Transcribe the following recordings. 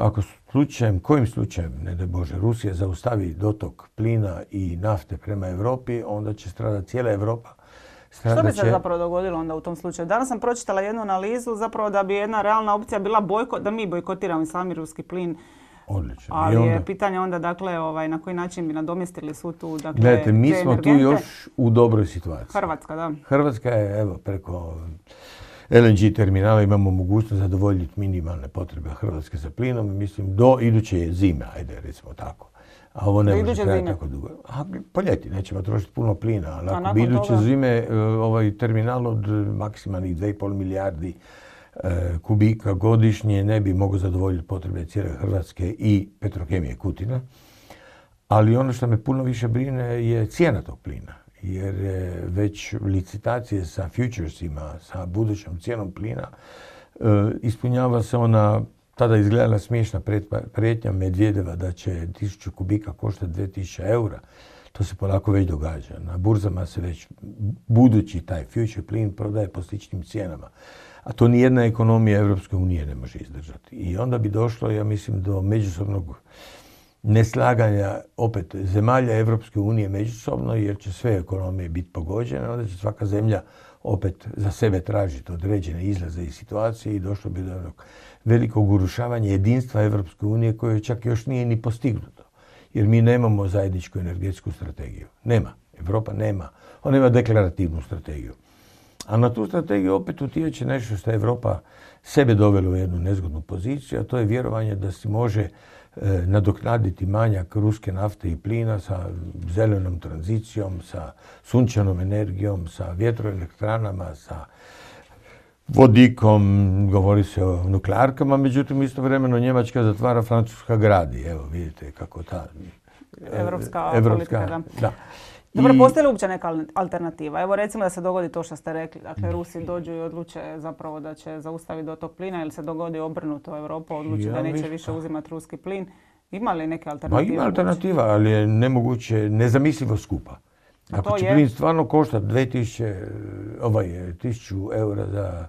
Ako slučajem, kojim slučajem, ne da Bože, Rusija zaustavi dotok plina i nafte prema Europi, onda će stradati cijela Europa. Što bi se zapravo dogodilo onda u tom slučaju? Danas sam pročitala jednu analizu zapravo da bi jedna realna opcija bila bojko, da mi bojkotiramo sami ruski plin. Odlično. Ali je pitanje onda dakle ovaj, na koji način bi nadomjestili su tu dakle, Gledajte, mi smo tu još u dobroj situaciji. Hrvatska, da. Hrvatska je evo preko LNG terminala imamo mogućnost zadovoljiti minimalne potrebe Hrvatske za plinom, mislim, do iduće zime, ajde recimo tako. A ovo ne može trajati tako dugo. A poljeti, pa nećemo trošiti puno plina, ali ako iduće zime e, ovaj terminal od maksimalnih 2,5 milijardi e, kubika godišnje ne bi mogao zadovoljiti potrebe cijele Hrvatske i petrokemije Kutina. Ali ono što me puno više brine je cijena tog plina jer e, već licitacije sa futuresima, sa budućom cijenom plina, e, ispunjava se ona tada izgledala smiješna prijetnja Medvjedeva da će 1000 kubika koštati 2000 eura. To se polako već događa. Na burzama se već budući taj future plin prodaje po sličnim cijenama. A to ni jedna ekonomija Europske unije ne može izdržati. I onda bi došlo, ja mislim, do međusobnog neslaganja opet zemalja Europske unije međusobno jer će sve ekonomije biti pogođene, onda će svaka zemlja opet za sebe tražiti određene izlaze iz situacije i došlo bi do velikog urušavanja jedinstva Europske unije koje čak još nije ni postignuto. Jer mi nemamo zajedničku energetsku strategiju. Nema. Europa nema. Ona ima deklarativnu strategiju. A na tu strategiju opet utječe nešto što je Europa sebe dovela u jednu nezgodnu poziciju, a to je vjerovanje da se može E, nadoknaditi manjak ruske nafte i plina sa zelenom tranzicijom, sa sunčanom energijom, sa vjetroelektranama, sa vodikom, govori se o nuklearkama, međutim istovremeno Njemačka zatvara Francuska gradi. Evo vidite kako ta e, Evropska, politika, da. Dobro, postoji li uopće neka alternativa? Evo recimo da se dogodi to što ste rekli. Dakle, Rusi dođu i odluče zapravo da će zaustaviti tog plina ili se dogodi obrnuto Europa odluči da neće više uzimati ruski plin. Ima li neke alternative? ima alternativa, ali je nemoguće, nezamislivo skupa. Ako će plin stvarno koštati 2000, ovaj, eura za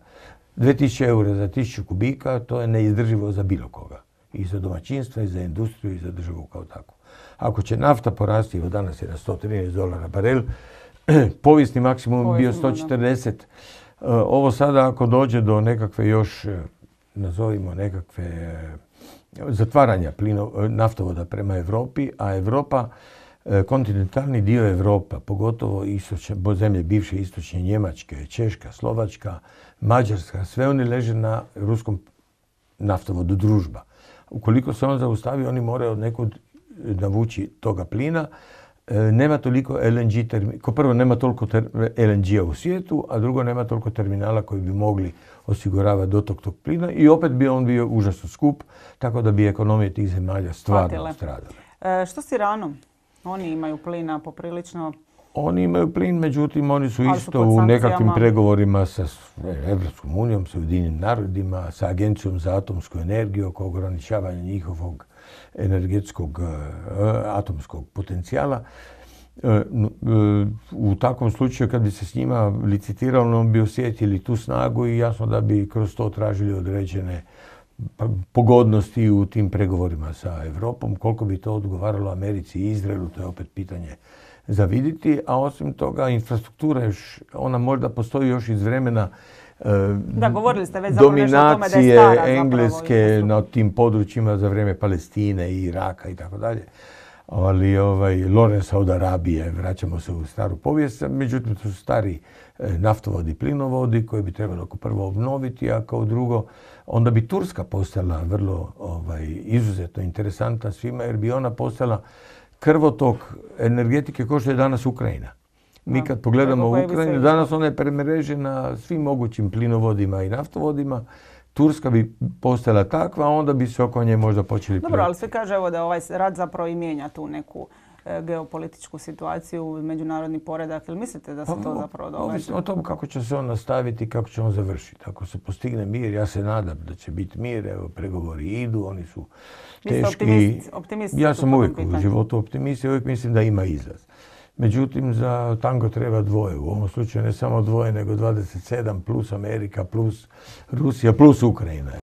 2000 eura za 1000 kubika, to je neizdrživo za bilo koga. I za domaćinstva, i za industriju, i za državu kao tako. Ako će nafta porasti, od danas je na 113 dolara barel, povijesni maksimum je bio 140. E, ovo sada ako dođe do nekakve još, e, nazovimo nekakve e, zatvaranja plino, naftovoda prema Europi, a Europa kontinentalni dio Evropa, pogotovo zemlje bivše istočne Njemačke, Češka, Slovačka, Mađarska, sve oni leže na ruskom naftovodu družba. Ukoliko se on zaustavi, oni moraju od nekud navući toga plina. E, nema toliko LNG ko prvo nema toliko LNG-a u svijetu, a drugo nema toliko terminala koji bi mogli osiguravati dotok tog plina i opet bi on bio užasno skup, tako da bi ekonomije tih zemalja stvarno Patile. što s Iranom? Oni imaju plina poprilično oni imaju plin, međutim oni su isto u nekakvim pregovorima sa Evropskom unijom, sa Ujedinjenim narodima, sa Agencijom za atomsku energiju oko ograničavanja njihovog energetskog e, atomskog potencijala. E, e, u takvom slučaju kad bi se s njima licitiralo, bi osjetili tu snagu i jasno da bi kroz to tražili određene pogodnosti u tim pregovorima sa Europom. Koliko bi to odgovaralo Americi i Izraelu, to je opet pitanje zaviditi, a osim toga infrastruktura još, ona možda postoji još iz vremena e, da, govorili ste već dominacije engleske na tim područjima za vrijeme Palestine i Iraka i tako dalje. Ali ovaj, Lorenza od Arabije, vraćamo se u staru povijest, međutim to su stari e, naftovodi, plinovodi koje bi trebalo ako prvo obnoviti, a kao drugo onda bi Turska postala vrlo ovaj, izuzetno interesantna svima jer bi ona postala krvotok energetike kao što je danas Ukrajina. Mi kad pogledamo Ukrajinu, danas ona je premrežena svim mogućim plinovodima i naftovodima. Turska bi postala takva, onda bi se oko nje možda počeli Dobro, ali se kaže evo da ovaj rad zapravo i mijenja tu neku E, geopolitičku situaciju, u međunarodni poredak, ili mislite da se pa to zapravo događa? o tom kako će se on nastaviti i kako će on završiti. Ako se postigne mir, ja se nadam da će biti mir, evo pregovori idu, oni su teški. ja sam uvijek u životu optimist i uvijek mislim da ima izraz. Međutim, za tango treba dvoje. U ovom slučaju ne samo dvoje, nego 27 plus Amerika, plus Rusija, plus Ukrajina.